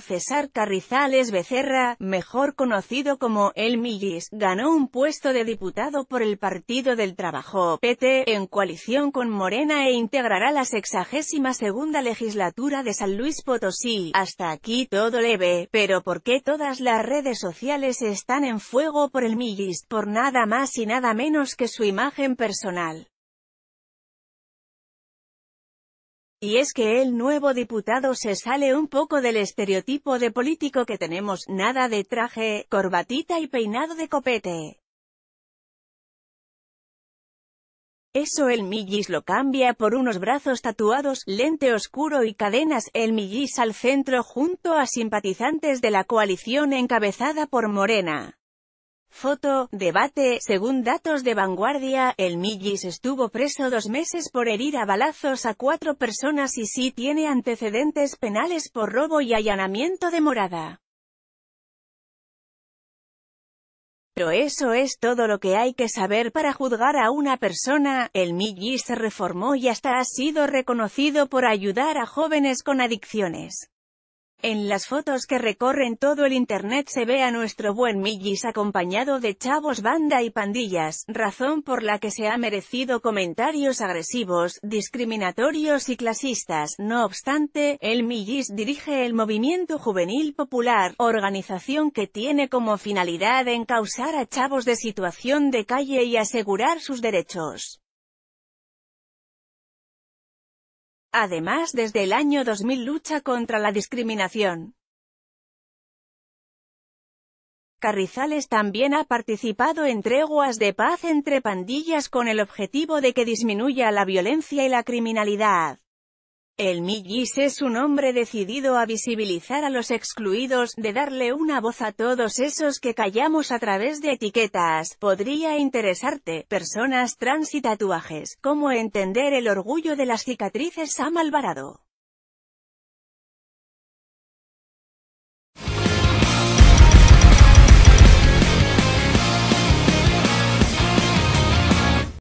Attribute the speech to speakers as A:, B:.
A: César Carrizales Becerra, mejor conocido como El Millis, ganó un puesto de diputado por el Partido del Trabajo, PT, en coalición con Morena e integrará la 62 segunda legislatura de San Luis Potosí. Hasta aquí todo leve, pero ¿por qué todas las redes sociales están en fuego por El Millis? Por nada más y nada menos que su imagen personal. Y es que el nuevo diputado se sale un poco del estereotipo de político que tenemos, nada de traje, corbatita y peinado de copete. Eso el millis lo cambia por unos brazos tatuados, lente oscuro y cadenas, el millis al centro junto a simpatizantes de la coalición encabezada por Morena. Foto, debate, según datos de Vanguardia, el Millis estuvo preso dos meses por herir a balazos a cuatro personas y sí tiene antecedentes penales por robo y allanamiento de morada. Pero eso es todo lo que hay que saber para juzgar a una persona, el Millis se reformó y hasta ha sido reconocido por ayudar a jóvenes con adicciones. En las fotos que recorren todo el internet se ve a nuestro buen Millis acompañado de chavos banda y pandillas, razón por la que se ha merecido comentarios agresivos, discriminatorios y clasistas. No obstante, el Millis dirige el Movimiento Juvenil Popular, organización que tiene como finalidad encausar a chavos de situación de calle y asegurar sus derechos. Además desde el año 2000 lucha contra la discriminación. Carrizales también ha participado en treguas de paz entre pandillas con el objetivo de que disminuya la violencia y la criminalidad. El Millis es un hombre decidido a visibilizar a los excluidos, de darle una voz a todos esos que callamos a través de etiquetas. Podría interesarte, personas trans y tatuajes, cómo entender el orgullo de las cicatrices Sam malvarado.